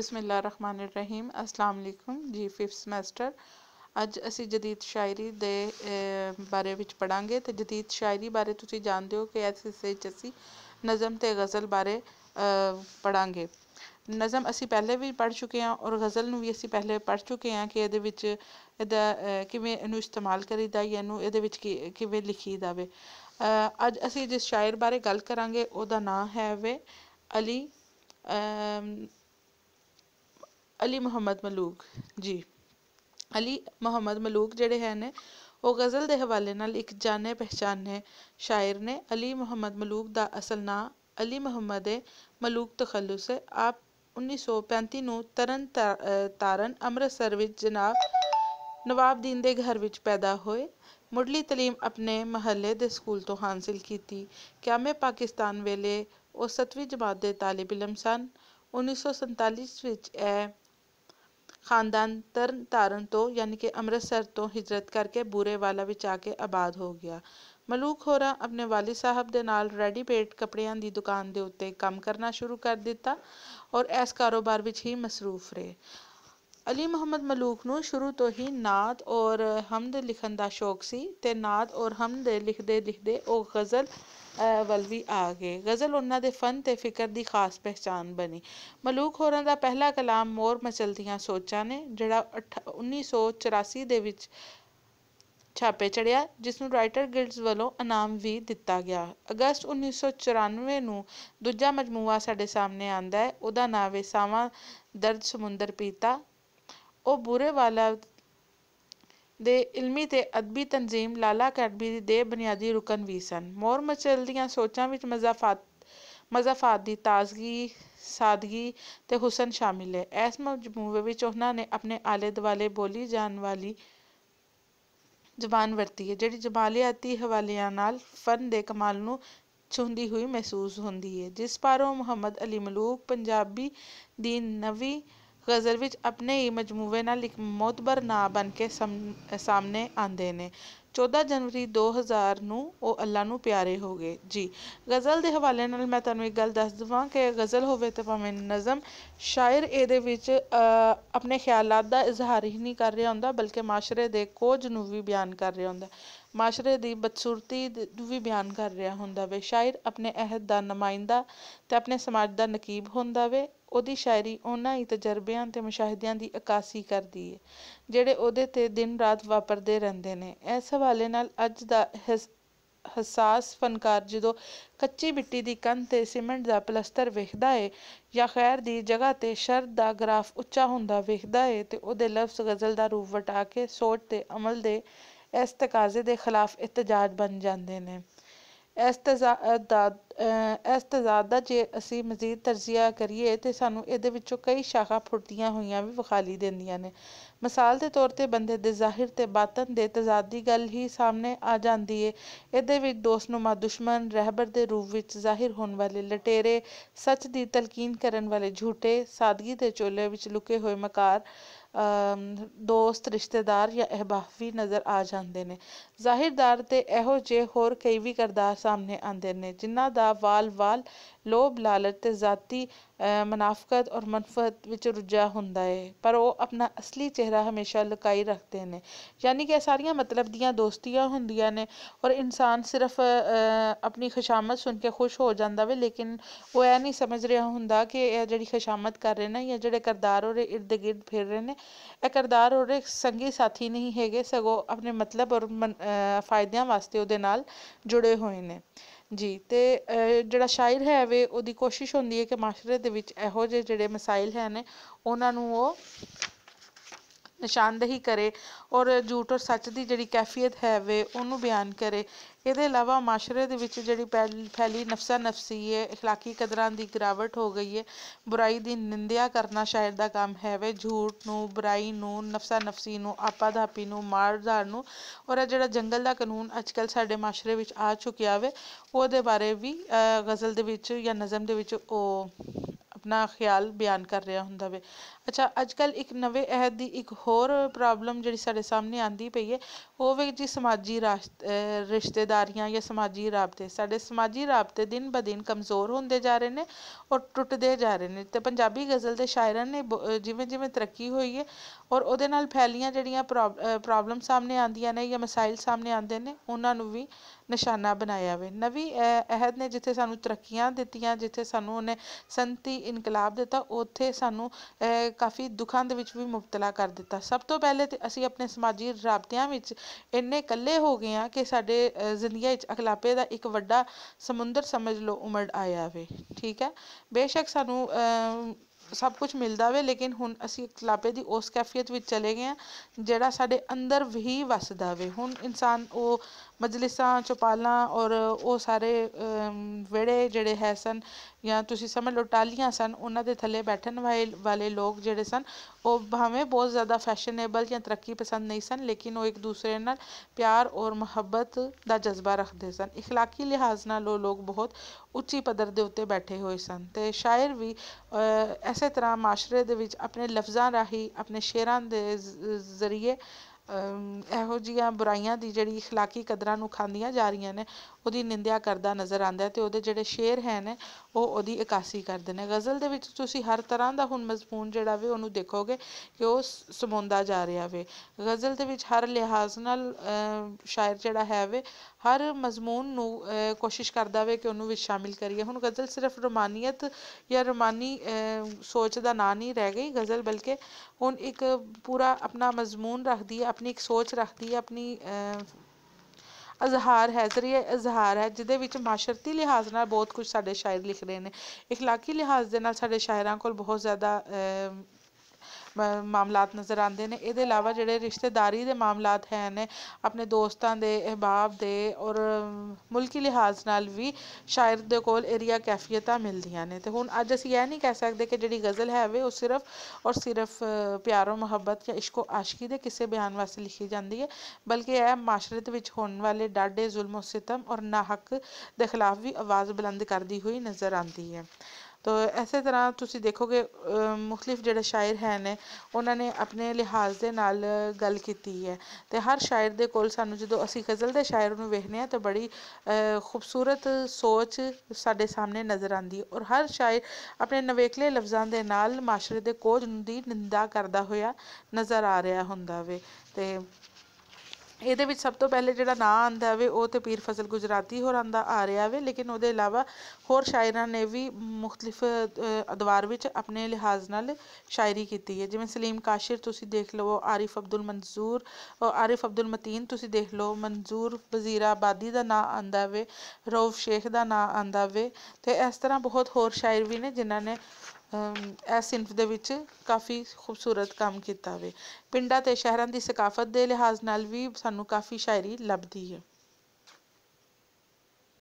ਬਿਸਮਿਲ੍ਲਾਹਿਰਰਹਿਮਾਨਿਰਰਹੀਮ ਅਸਲਾਮ ਅਲੈਕੁਮ ਜੀ 5th semester ਅੱਜ ਅਸੀਂ ਜਦੀਦ ਸ਼ਾਇਰੀ ਦੇ ਬਾਰੇ ਵਿੱਚ ਪੜਾਂਗੇ ਤੇ ਜਦੀਦ ਸ਼ਾਇਰੀ ਬਾਰੇ ਤੁਸੀਂ ਜਾਣਦੇ ਹੋ ਕਿ ਇਸ ਹਿੱਸੇ ਅਸੀਂ ਨਜ਼ਮ ਤੇ ਗਜ਼ਲ ਬਾਰੇ ਪੜਾਂਗੇ ਨਜ਼ਮ ਅਸੀਂ ਪਹਿਲੇ ਵੀ ਪੜ ਚੁੱਕੇ ਹਾਂ ਔਰ ਗਜ਼ਲ ਨੂੰ ਵੀ ਅਸੀਂ ਪਹਿਲੇ ਪੜ ਚੁੱਕੇ ਹਾਂ ਕਿ ਇਹਦੇ ਵਿੱਚ ਇਹਦਾ ਕਿਵੇਂ ਇਹਨੂੰ ਇਸਤੇਮਾਲ ਕਰੀਦਾ ਜਾਂ ਇਹਨੂੰ ਇਹਦੇ ਵਿੱਚ ਕਿਵੇਂ ਲਿਖੀ ਜਾਵੇ ਅੱਜ ਅਸੀਂ ਜਿਸ ਸ਼ਾਇਰ ਬਾਰੇ ਗੱਲ ਕਰਾਂਗੇ ਉਹਦਾ ਨਾਮ ਹੈ ਵੇ ਅਲੀ ਅਲੀ ਮੁਹੰਮਦ ਮਲੂਕ ਜੀ ਅਲੀ ਮੁਹੰਮਦ ਮਲੂਕ ਜਿਹੜੇ ਹੈ ਨੇ ਉਹ ਗਜ਼ਲ ਦੇ ਹਵਾਲੇ ਨਾਲ ਇੱਕ ਜਾਣੇ ਪਹਿਚਾਨੇ ਸ਼ਾਇਰ ਨੇ ਅਲੀ ਮੁਹੰਮਦ ਮਲੂਕ ਦਾ ਅਸਲ ਨਾਂ ਅਲੀ ਮੁਹੰਮਦ ਮਲੂਕ ਤਖਲੁਸ ਹੈ ਆਪ 1935 ਨੂੰ ਤਰਨ ਤਾਰਨ ਅੰਮ੍ਰਿਤਸਰ ਵਿੱਚ ਜਨਾਬ ਨਵਾਬਦੀਨ ਦੇ ਘਰ ਵਿੱਚ ਪੈਦਾ ਹੋਏ ਮੁੱਢਲੀ تعلیم ਆਪਣੇ ਮਹੱਲੇ ਦੇ ਸਕੂਲ ਤੋਂ ਹਾਸਲ ਕੀਤੀ ਕਿਆਮੇ ਪਾਕਿਸਤਾਨ ਵੇਲੇ ਉਹ 7ਵੀਂ ਜਮਾਤ ਦੇ طالب ਇਲਮ ਸਨ 1947 ਵਿੱਚ ਇਹ ਖਾਨਦਾਨ ਤਰਨ ਤਾਰਨ ਤੋਂ ਯਾਨੀ ਕਿ ਅੰਮ੍ਰਿਤਸਰ ਤੋਂ ਹਿਜਰਤ ਕਰਕੇ ਬੂਰੇਵਾਲਾ ਵਿੱਚ ਆ ਕੇ ਆਬਾਦ ਹੋ ਗਿਆ ਮਲੂਕ ਹੋਰਾਂ ਆਪਣੇ ਵਾਲੀ ਸਾਹਿਬ ਦੇ ਨਾਲ ਰੈਡੀਮੇਡ ਕੱਪੜਿਆਂ ਦੀ ਦੁਕਾਨ ਦੇ ਉੱਤੇ ਕੰਮ ਕਰਨਾ ਸ਼ੁਰੂ ਕਰ ਦਿੱਤਾ ਔਰ ਇਸ ਕਾਰੋਬਾਰ ਵਿੱਚ ਹੀ ਮਸਰੂਫ ਰਹੇ ਅਲੀ ਮੁਹੰਮਦ ਮਲੂਕ ਨੂੰ ਸ਼ੁਰੂ ਤੋਂ ਹੀ ਨਾਤ ਔਰ ਹਮਦ ਲਿਖਣ ਦਾ ਸ਼ੌਕ ਸੀ ਤੇ ਨਾਤ ਔਰ ਹਮਦ ਲਿਖਦੇ ਲਿਖਦੇ ਉਹ ਗਜ਼ਲ ਵੱਲ ਵੀ ਆ ਗਏ ਗਜ਼ਲ ਉਹਨਾਂ ਦੇ ਫਨ ਤੇ ਫਿਕਰ ਦੀ ਖਾਸ ਪਹਿਚਾਨ ਬਣੀ ਮਲੂਕ ਹੋਰਾਂ ਦਾ ਪਹਿਲਾ ਕਲਾਮ ਮੋਰ ਮਚਲਦੀਆਂ ਸੋਚਾਂ ਨੇ ਜਿਹੜਾ 1984 ਦੇ ਵਿੱਚ ਛਾਪੇ ਚੜਿਆ ਜਿਸ ਨੂੰ ਰਾਈਟਰ ਗਿਲਡਸ ਵੱਲੋਂ ਇਨਾਮ ਵੀ ਦਿੱਤਾ ਗਿਆ ਅਗਸਤ 1994 ਨੂੰ ਦੂਜਾ ਮਜਮੂਆ ਸਾਡੇ ਸਾਹਮਣੇ ਆਂਦਾ ਹੈ ਉਹਦਾ ਨਾਮ ਹੈ ਸਾਵਾ ਦਰਦ ਸਮੁੰਦਰ ਪੀਤਾ ਉਹ ਬੁਰੇ ਵਾਲਾ ਦੇ ਇਲਮੀ ਤੇ ਅਦਬੀ ਤਨਜ਼ੀਮ ਲਾਲਾ ਅਕੈਡਮੀ ਦੇ ਬੁਨਿਆਦੀ ਰੁਕਨ ਵੀ ਸਨ ਮੋਰ ਮਚਲ ਦੀਆਂ ਸੋਚਾਂ ਵਿੱਚ ਮਜ਼ਾਫਾਤ ਮਜ਼ਾਫਾਤ ਦੀ ਤਾਜ਼ਗੀ ਸਾਦਗੀ ਤੇ ਹੁਸਨ ਸ਼ਾਮਿਲ ਹੈ ਇਸ ਮਜਮੂਏ ਵਿੱਚ ਉਹਨਾਂ ਨੇ ਆਪਣੇ ਆਲੇ ਦੁਆਲੇ ਬੋਲੀ ਜਾਣ ਵਾਲੀ ਜ਼ਬਾਨ ਵਰਤੀ ਹੈ ਜਿਹੜੀ ਜਮਾਲਿਆਤੀ ਹਵਾਲਿਆਂ ਨਾਲ ਫਨ ਦੇ ਕਮਾਲ ਨੂੰ ਛੁੰਦੀ ਹੋਈ ਮਹਿਸੂਸ ਹੁੰਦੀ ਹੈ ਜਿਸ ਪਾਰੋਂ ਮੁਹੰਮਦ ਅਲੀ ਮਲੂਕ ਪੰਜਾਬੀ ਦੀ ਨਵੀਂ ਗਜ਼ਲ ਵਿੱਚ ਆਪਣੇ ਹੀ ਮਜਮੂਵੇ ਨਾਲ ਇੱਕ ਮੋਤਬਰ ਨਾਂ ਬਣ ਕੇ ਸਾਹਮਣੇ ਆਉਂਦੇ ਨੇ 14 ਜਨਵਰੀ 2000 ਨੂੰ ਉਹ ਅੱਲਾ ਨੂੰ ਪਿਆਰੇ ਹੋ ਗਏ ਜੀ ਗਜ਼ਲ ਦੇ ਹਵਾਲੇ ਨਾਲ ਮੈਂ ਤੁਹਾਨੂੰ ਇੱਕ ਗੱਲ ਦੱਸ ਦਵਾਂ ਕਿ ਗਜ਼ਲ ਹੋਵੇ ਤਾਂ ਭਾਵੇਂ ਨਜ਼ਮ ਸ਼ਾਇਰ ਇਹਦੇ ਵਿੱਚ ਆਪਣੇ ਖਿਆਲਾਂ ਦਾ ਇਜ਼ਹਾਰ ਹੀ ਨਹੀਂ ਕਰ ਰਿਹਾ ਹੁੰਦਾ ਬਲਕਿ ਮਾਸ਼ਰੇ ਦੇ ਕੋਝ ਨੂੰ ਵੀ ਬਿਆਨ ਕਰ ਰਿਹਾ ਹੁੰਦਾ ਮਾਸ਼ਰੇ ਦੀ ਬਦਸੂਰਤੀ ਨੂੰ ਵੀ ਬਿਆਨ ਕਰ ਰਿਹਾ ਹੁੰਦਾ ਵੇ ਸ਼ਾਇਰ ਆਪਣੇ ਅਹਿਦ ਦਾ ਨਮਾਇੰਦਾ ਤੇ ਆਪਣੇ ਸਮਾਜ ਦਾ ਨਕੀਬ ਹੁੰਦਾ ਵੇ ਉਹਦੀ ਸ਼ਾਇਰੀ ਉਹਨਾਂ ਹੀ ਤਜਰਬਿਆਂ ਤੇ ਮੁਸ਼ਾਹਦਿਆਂ ਦੀ ਅਕਾਸੀ ਕਰਦੀ ਏ ਜਿਹੜੇ ਉਹਦੇ ਤੇ ਦਿਨ ਰਾਤ ਵਾਪਰਦੇ ਰਹਿੰਦੇ ਨੇ ਇਸ ਹਵਾਲੇ ਨਾਲ ਅੱਜ ਦਾ ਹਸਾਸ ਫਨਕਾਰ ਜਦੋਂ ਕੱਚੀ ਮਿੱਟੀ ਦੀ ਕੰਧ ਤੇ ਸੀਮੈਂਟ ਦਾ ਪਲਸਤਰ ਵੇਖਦਾ ਏ ਜਾਂ ਖੈਰ ਦੀ ਜਗ੍ਹਾ ਤੇ ਸ਼ਰਦ ਦਾ ਗ੍ਰਾਫ ਉੱਚਾ ਹੁੰਦਾ ਵੇਖਦਾ ਏ ਤੇ ਉਹਦੇ ਲਫ਼ਜ਼ ਗਜ਼ਲ ਦਾ ਰੂਪ ਵਟਾ ਕੇ ਸੋਚ ਤੇ ਅਮਲ ਦੇ ਇਸ ਤਕਾਜ਼ੇ ਦੇ ਖਿਲਾਫ ਇਤਜਾਜ ਬਣ ਜਾਂਦੇ ਨੇ ਇਸ ਤਜ਼ਾਦ ਦਾ ਜੇ ਅਸੀਂ ਮਜ਼ੀਦ ਤਰਜੀਆ ਕਰੀਏ ਤੇ ਸਾਨੂੰ ਇਹਦੇ ਵਿੱਚੋਂ ਕਈ ਸ਼ਾਖਾ ਫੁੱਟਦੀਆਂ ਹੋਈਆਂ ਵੀ ਵਿਖਾਲੀ ਦਿੰਦੀਆਂ ਨੇ ਮਿਸਾਲ ਦੇ ਤੌਰ ਤੇ ਬੰਦੇ ਦੇ ਜ਼ਾਹਿਰ ਤੇ ਬਾਤਨ ਦੇ ਤਜ਼ਾਦ ਦੀ ਗੱਲ ਹੀ ਸਾਹਮਣੇ ਆ ਜਾਂਦੀ ਏ ਇਹਦੇ ਵਿੱਚ ਦੋਸਤ ਮਾ ਦੁਸ਼ਮਣ ਰਹਿਬਰ ਦੇ ਰੂਪ ਵਿੱਚ ਜ਼ਾਹਿਰ ਹੋਣ ਵਾਲੇ ਲਟੇਰੇ ਸੱਚ ਦੀ ਤਲਕੀਨ ਕਰਨ ਵਾਲੇ ਝੂਠੇ ਸਾਦਗੀ ਦੇ ਚੋਲੇ ਵਿੱਚ ਲੁਕੇ ਹੋਏ ਮਕਾਰ ਦੋਸਤ ਰਿਸ਼ਤੇਦਾਰ ਜਾਂ ਅਹਿਬਾਬ ਵੀ ਨਜ਼ਰ ਆ ਜਾਂਦੇ ਨੇ ਜ਼ਾਹਿਰਦਾਰ ਤੇ ਇਹੋ ਜਿਹੇ ਹੋਰ ਕਈ ਵੀ ਕਿਰਦਾਰ ਸਾਹਮਣੇ ਆਉਂਦੇ ਨੇ ਜਿਨ੍ਹਾਂ ਦਾ ਵਾਲ ਵਾਲ लोभ लालच से जाति मुनाफकत और मनफत रुझा होंगे है पर वो अपना असली चेहरा हमेशा लुकई रखते हैं यानी कि सारिया मतलब दिया दोस्तियां होंगे ने और इंसान सिर्फ अपनी खुशामद सुन के खुश हो जाता वे लेकिन वो यह नहीं समझ रहा हों कि यह जी खुशामद कर रहे हैं या जो करदार और इर्द गिर्द फिर रहे हैं यह करदार और संगी साथी नहीं है सगो अपने मतलब और मन फायद्या वास्ते जुड़े हुए हैं ਜੀ ਤੇ ਜਿਹੜਾ ਸ਼ਾਇਰ ਹੈ ਵੇ ਉਹਦੀ ਕੋਸ਼ਿਸ਼ ਹੁੰਦੀ ਹੈ ਕਿ ਮਾਸ਼ਰੇ ਦੇ ਵਿੱਚ ਇਹੋ ਜਿਹੇ ਜਿਹੜੇ ਮਸਾਇਲ ਹੈ ਨੇ ਉਹਨਾਂ ਨੂੰ ਉਹ ਨਿਸ਼ਾਨਦੇਹੀ ਕਰੇ ਔਰ ਝੂਠ ਔਰ ਸੱਚ ਦੀ ਜਿਹੜੀ ਕੈਫੀਅਤ ਹੈ ਵੇ ਉਹਨੂੰ ਬਿਆਨ ਕਰੇ ਇਹਦੇ ਇਲਾਵਾ ਮਾਸ਼ਰੇ ਦੇ ਵਿੱਚ ਜਿਹੜੀ ਫੈਲੀ ਨਫਸਾ ਨਫਸੀ ਹੈ اخلاقی ਕਦਰਾਂ ਦੀ ਗਿਰਾਵਟ ਹੋ ਗਈ ਹੈ ਬੁਰਾਈ ਦੀ ਨਿੰਦਿਆ ਕਰਨਾ ਸ਼ਾਇਰ ਦਾ ਕੰਮ ਹੈ ਵੇ ਝੂਠ ਨੂੰ ਬੁਰਾਈ ਨੂੰ ਨਫਸਾ ਨਫਸੀ ਨੂੰ ਆਪਾ ਨੂੰ ਮਾਰਦਾਰ ਨੂੰ ਔਰ ਇਹ ਜਿਹੜਾ ਜੰਗਲ ਦਾ ਕਾਨੂੰਨ ਅੱਜਕੱਲ ਸਾਡੇ ਮਾਸ਼ਰੇ ਵਿੱਚ ਆ ਚੁੱਕਿਆ ਵੇ ਉਹਦੇ ਬਾਰੇ ਵੀ ਗਜ਼ਲ ਦੇ ਵਿੱਚ ਜਾਂ ਨਜ਼ਮ ਦੇ ਵਿੱਚ ਉਹ ਆਪਣਾ ਖਿਆਲ ਬਿਆਨ ਕਰ ਰਿਹਾ ਹੁੰਦਾ ਵੇ ਅੱਛਾ ਅੱਜ ਕੱਲ ਇੱਕ ਨਵੇਂ ਅਹਿਦ ਦੀ ਇੱਕ ਹੋਰ ਪ੍ਰੋਬਲਮ ਜਿਹੜੀ ਸਾਡੇ ਸਾਹਮਣੇ ਆਂਦੀ ਪਈ ਹੈ ਉਹ ਵੇ ਜੀ ਸਮਾਜੀ ਰਿਸ਼ਤੇਦਾਰੀਆਂ ਜਾਂ ਸਮਾਜੀ ਰਾਬਤੇ ਸਾਡੇ ਸਮਾਜੀ ਰਾਬਤੇ ਦਿਨ ਬ ਦਿਨ ਕਮਜ਼ੋਰ ਹੁੰਦੇ ਜਾ ਰਹੇ ਨੇ ਔਰ ਟੁੱਟਦੇ ਜਾ ਰਹੇ ਨੇ ਤੇ ਪੰਜਾਬੀ ਗਜ਼ਲ ਦੇ ਸ਼ਾਇਰਾਂ ਨੇ ਜਿਵੇਂ ਜਿਵੇਂ ਤਰੱਕੀ ਹੋਈ ਹੈ ਔਰ ਉਹਦੇ ਨਾਲ ਫੈਲੀਆਂ ਜਿਹੜੀਆਂ ਪ੍ਰੋਬਲਮ ਸਾਹਮਣੇ ਆਉਂਦੀਆਂ ਨੇ ਜਾਂ ਮਸਾਇਲ ਸਾਹਮਣੇ ਆਉਂਦੇ ਨੇ ਉਹਨਾਂ ਨੂੰ ਵੀ ਨਿਸ਼ਾਨਾ ਬਣਾਇਆ ਵੇ ਨਵੀਂ ਅਹਿਦ ਨੇ ਜਿੱਥੇ ਸਾਨੂੰ ਤਰੱਕੀਆਂ ਦਿੱਤੀਆਂ ਜਿੱਥੇ ਸਾਨੂੰ ਉਹਨੇ ਸੰਤੀ ਇਨਕਲਾਬ ਦਿੱਤਾ ਉੱਥੇ ਸਾਨੂੰ ਕਾਫੀ ਦੁੱਖਾਂ ਦੇ ਵਿੱਚ ਵੀ ਮੁਬਤਲਾ ਕਰ ਦਿੱਤਾ ਸਭ ਤੋਂ ਪਹਿਲੇ ਤੇ ਅਸੀਂ ਆਪਣੇ ਸਮਾਜੀ ਰਾਬਤਿਆਂ ਵਿੱਚ ਇੰਨੇ ਇਕੱਲੇ ਹੋ ਗਏ ਆ ਕਿ ਸਾਡੇ ਜ਼ਿੰਦਗੀ ਵਿੱਚ ਅਖਲਾਪੇ ਦਾ ਇੱਕ ਵੱਡਾ ਸਮੁੰਦਰ ਸਮਝ ਲਓ ਉਮੜ ਆਇਆ ਵੇ ਠੀਕ ਹੈ ਬੇਸ਼ੱਕ ਸਾਨੂੰ ਸਭ ਕੁਝ ਮਿਲਦਾ ਵੇ ਲੇਕਿਨ ਹੁਣ ਅਸੀਂ ਇਕਲਾਪੇ ਦੀ ਉਸ ਕੈਫੀਅਤ ਵਿੱਚ ਚਲੇ ਗਏ ਹਾਂ ਜਿਹੜਾ ਸਾਡੇ ਅੰਦਰ ਵੀ ਵੱਸਦਾ ਵੇ ਹੁਣ ਇਨਸਾਨ ਉਹ ਮਜਲਿਸਾਂ ਚੋਪਾਲਾਂ ਔਰ ਉਹ ਸਾਰੇ ਵਿਹੜੇ ਜਿਹੜੇ ਹੈ ਸਨ ਜਾਂ ਤੁਸੀਂ ਸਮਝ ਲਓ ਟਾਹਲੀਆਂ ਸਨ ਉਹਨਾਂ ਦੇ ਥੱਲੇ ਬੈਠਣ ਵਾਲੇ ਵਾਲੇ ਲੋਕ ਜਿਹੜੇ ਸਨ ਉਹ ਭਾਵੇਂ ਬਹੁਤ ਜ਼ਿਆਦਾ ਫੈਸ਼ਨੇਬਲ ਜਾਂ ਤਰੱਕੀ ਪਸੰਦ ਨਹੀਂ ਸਨ ਲੇਕਿਨ ਉਹ ਇੱਕ ਦੂਸਰੇ ਨਾਲ ਪਿਆਰ ਔਰ ਮੁਹੱਬਤ ਦਾ ਜਜ਼ਬਾ ਰੱਖਦੇ ਸਨ اخلاقی ਲਿਹਾਜ਼ ਨਾਲ ਉਹ ਲੋਕ ਬਹੁਤ ਉੱਚੀ ਪੱਧਰ ਦੇ ਉੱਤੇ ਬੈਠੇ ਹੋਏ ਸਨ ਤੇ ਸ਼ਾਇਰ ਵੀ ਇਸੇ ਤਰ੍ਹਾਂ ਮਾਸ਼ਰੇ ਦੇ ਵਿੱਚ ਆਪਣੇ ਲਫ਼ਜ਼ਾਂ ਰਾਹੀਂ ਆਪਣੇ ਸ਼ੇਰਾਂ ਦੇ ਜ਼ਰੀਏ ਇਹੋ ਜਿਹੀਆਂ ਬੁਰਾਈਆਂ ਦੀ ਜਿਹੜੀ ਇਖਲਾਕੀ ਕਦਰਾਂ ਨੂੰ ਖਾਂਦੀਆਂ ਜਾ ਰਹੀਆਂ ਨੇ ਉਹਦੀ ਨਿੰਦਿਆ ਕਰਦਾ ਨਜ਼ਰ ਆਉਂਦਾ ਤੇ ਉਹਦੇ ਜਿਹੜੇ ਸ਼ੇਰ ਹੈ ਨੇ ਉਹ ਉਹਦੀ ਇਕਾਸੀ ਕਰਦੇ ਨੇ ਗਜ਼ਲ ਦੇ ਵਿੱਚ ਤੁਸੀਂ ਹਰ ਤਰ੍ਹਾਂ ਦਾ ਹੁਣ ਮਜ਼ਮੂਨ ਜਿਹੜਾ ਵੇ ਉਹਨੂੰ ਦੇਖੋਗੇ ਕਿ ਉਹ ਸਮੋਂਦਾ ਜਾ ਰਿਹਾ ਵੇ ਗਜ਼ਲ ਦੇ ਵਿੱਚ ਹਰ ਲਿਹਾਜ਼ ਨਾਲ ਸ਼ਾਇਰ ਜਿਹੜਾ ਹੈ ਵੇ ਹਰ ਮਜ਼ਮੂਨ ਨੂੰ ਕੋਸ਼ਿਸ਼ ਕਰਦਾ ਵੇ ਕਿ ਉਹਨੂੰ ਵਿੱਚ ਸ਼ਾਮਿਲ ਕਰੀਏ ਹੁਣ ਗਜ਼ਲ ਸਿਰਫ ਰੋਮਾਨੀਅਤ ਜਾਂ ਰੋਮਾਨੀ ਸੋਚ ਦਾ ਨਾਂ ਨਹੀਂ ਰਹਿ ਗਈ ਗਜ਼ਲ ਬਲਕਿ ਹੁਣ ਇੱਕ ਪੂਰਾ ਆਪਣਾ ਮਜ਼ਮੂਨ ਰੱਖਦੀ ਹੈ ਆਪਣੀ ਇੱਕ ਸੋਚ ਰੱਖਦੀ ਹੈ ਆਪਣੀ ਅਜ਼ਹਾਰ ਹੈ ਜ਼ਰੀਏ ਅਜ਼ਹਾਰ ਹੈ ਜਿਹਦੇ ਵਿੱਚ ਮਾਸ਼ਰਤੀ ਲਿਹਾਜ਼ ਨਾਲ ਬਹੁਤ ਕੁਝ ਸਾਡੇ ਸ਼ਾਇਰ ਲਿਖ ਰਹੇ ਨੇ اخلاقی ਲਿਹਾਜ਼ ਦੇ ਨਾਲ ਸਾਡੇ ਸ਼ਾਇਰਾਂ ਕੋਲ ਬਹੁਤ ਜ਼ਿਆਦਾ ਮਾਮਲਾਤ ਨਜ਼ਰ ਆਉਂਦੇ ਨੇ ਇਹਦੇ ਇਲਾਵਾ ਜਿਹੜੇ ਰਿਸ਼ਤੇਦਾਰੀ ਦੇ ਮਾਮਲਾਤ ਹੈ ਨੇ ਆਪਣੇ ਦੋਸਤਾਂ ਦੇ ਅਹਿਬਾਬ ਦੇ ਔਰ मुल्की लिहाज न भी शायर के कोल को कैफियत मिलदिया ने तो हूँ अज अं यह नहीं कह सकते कि जी गज़ल है वे वह सिर्फ और सिर्फ प्यारों मुहब्बत या इश्को आशकी के किसी बयान वास्त लिखी जाती है बल्कि यह माशरत होने वाले डाढ़े जुल्मों सितम और नाहक के खिलाफ भी आवाज़ बुलंद करती हुई नज़र आती है ਤੋ ਇਸੇ ਤਰ੍ਹਾਂ ਤੁਸੀਂ ਦੇਖੋਗੇ ਮੁਖਤਲਿਫ ਜਿਹੜੇ ਸ਼ਾਇਰ ਹੈ ਨੇ ਉਹਨਾਂ ਨੇ ਆਪਣੇ ਲਿਹਾਜ਼ ਦੇ ਨਾਲ ਗੱਲ ਕੀਤੀ ਹੈ ਅਤੇ ਹਰ ਸ਼ਾਇਰ ਦੇ ਕੋਲ ਸਾਨੂੰ ਜਦੋਂ ਅਸੀਂ ਗਜ਼ਲ ਦੇ ਸ਼ਾਇਰ ਨੂੰ ਵੇਖਦੇ ਹਾਂ ਤਾਂ ਬੜੀ ਖੂਬਸੂਰਤ ਸੋਚ ਸਾਡੇ ਸਾਹਮਣੇ ਨਜ਼ਰ ਆਉਂਦੀ ਔਰ ਹਰ ਸ਼ਾਇਰ ਆਪਣੇ ਨਵੇਕਲੇ ਲਫ਼ਜ਼ਾਂ ਦੇ ਨਾਲ ਮਾਸ਼ਰੇ ਦੇ ਕੋਝ ਦੀ ਨਿੰਦਾ ਕਰਦਾ ਹੋਇਆ ਨਜ਼ਰ ਆ ਰਿਹਾ ਹੁੰਦਾ ਵੇ ਅਤੇ ਇਹਦੇ ਵਿੱਚ ਸਭ ਤੋਂ ਪਹਿਲੇ ਜਿਹੜਾ ਨਾਂ ਆਉਂਦਾ ਵੇ ਉਹ ਤੇ ਪੀਰ ਫਜ਼ਲ ਗੁਜਰਾਤੀ ਹੋਰਾਂ ਦਾ ਆ ਰਿਹਾ ਵੇ ਲੇਕਿਨ ਉਹਦੇ ਇਲਾਵਾ ਹੋਰ ਸ਼ਾਇਰਾਂ ਨੇ ਵੀ ਮੁxtਲਿਫ ਅਦਵਾਰ ਵਿੱਚ ਆਪਣੇ ਲਿਹਾਜ਼ ਨਾਲ ਸ਼ਾਇਰੀ ਕੀਤੀ ਹੈ ਜਿਵੇਂ ਸਲੀਮ ਕਾਸ਼ਿਰ ਤੁਸੀਂ ਦੇਖ ਲਵੋ ਆਰਿਫ ਅਬਦੁਲ ਮਨਜ਼ੂਰ ਆਰਿਫ ਅਬਦੁਲ ਮਤੀਨ ਤੁਸੀਂ ਦੇਖ ਲਓ ਮਨਜ਼ੂਰ ਵਜ਼ੀਰਾਬਾਦੀ ਦਾ ਨਾਂ ਆਂਦਾ ਵੇ ਰੌਫ ਸ਼ੇਖ ਦਾ ਨਾਂ ਆਂਦਾ ਵੇ ਤੇ ਇਸ ਤਰ੍ਹਾਂ ਬਹੁਤ ਹੋਰ ਸ਼ਾਇਰ ਵੀ ਨੇ ਜਿਨ੍ਹਾਂ ਨੇ ਇਸ ਸਿੰਫ ਦੇ ਵਿੱਚ ਕਾਫੀ ਖੂਬਸੂਰਤ ਕੰਮ ਕੀਤਾ ਹੋਵੇ ਪਿੰਡਾਂ ਤੇ ਸ਼ਹਿਰਾਂ ਦੀ ਸਕਾਫਤ ਦੇ ਲਿਹਾਜ਼ ਨਾਲ ਵੀ ਸਾਨੂੰ ਕਾਫੀ ਸ਼ਾਇਰੀ ਲੱਭਦੀ ਹੈ